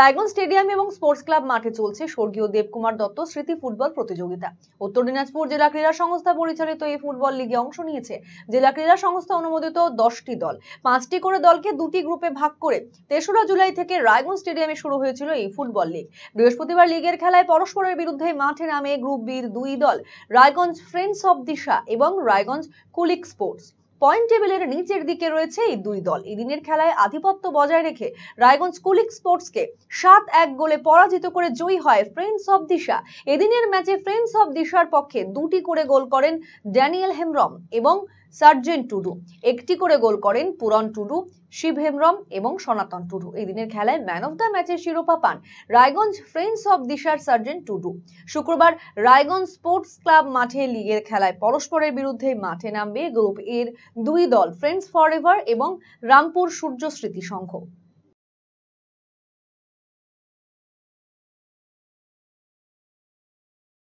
Raiganj stadium এবং sports club মাঠে চলছে স্বর্গীয় দেবকুমার দত্ত স্মৃতি ফুটবল প্রতিযোগিতা উত্তর দিনাজপুর জেলা ক্রীড়া সংস্থা পরিচালিত এই ফুটবল লিগে অংশ নিয়েছে জেলা ক্রীড়া সংস্থা অনুমোদিত দশটি দল পাঁচটি করে দলকে দুটি গ্রুপে ভাগ করে তেসরা জুলাই থেকে রায়গঞ্জ স্টেডিয়ামে শুরু হয়েছিল এই ফুটবল লিগ বৃহস্পতিবার লিগের খেলায় পরস্পরের বিরুদ্ধে মাঠে নামে গ্রুপ বির দুই দল রায়গঞ্জ ফ্রেন্ডস অব দিশা এবং রায়গঞ্জ কুলিক স্পোর্টস পয়েন্ট টেবিলের নিচের দিকে রয়েছে এই দুই দল এদিনের খেলায় আধিপত্য বজায় রেখে রায়গঞ্জ কুলিক স্পোর্টসকে সাত এক গোলে পরাজিত করে জয়ী হয় ফ্রেন্ডস অব দিশা এদিনের ম্যাচে ফ্রেন্ডস অব দিশার পক্ষে দুটি করে গোল করেন ড্যানিয়েল হেমব্রম এবং সার্জেন টুডু একটি করে গোল করেন পুরন টুডু শিব হেমরম এবং সনাতন টুডু এই দিনের খেলায় ম্যান অফ দ্য ম্যাচের শিরোপা পান রায়গঞ্জ ফ্রেন্ডস অব দিশার সার্জেন টুডু শুক্রবার রায়গঞ্জ স্পোর্টস ক্লাব মাঠে লিগের খেলায় পরস্পরের বিরুদ্ধে মাঠে নামবে গ্রুপ এর দুই দল ফ্রেন্ডস ফর এভার এবং রামপুর সূর্য স্মৃতি সংঘ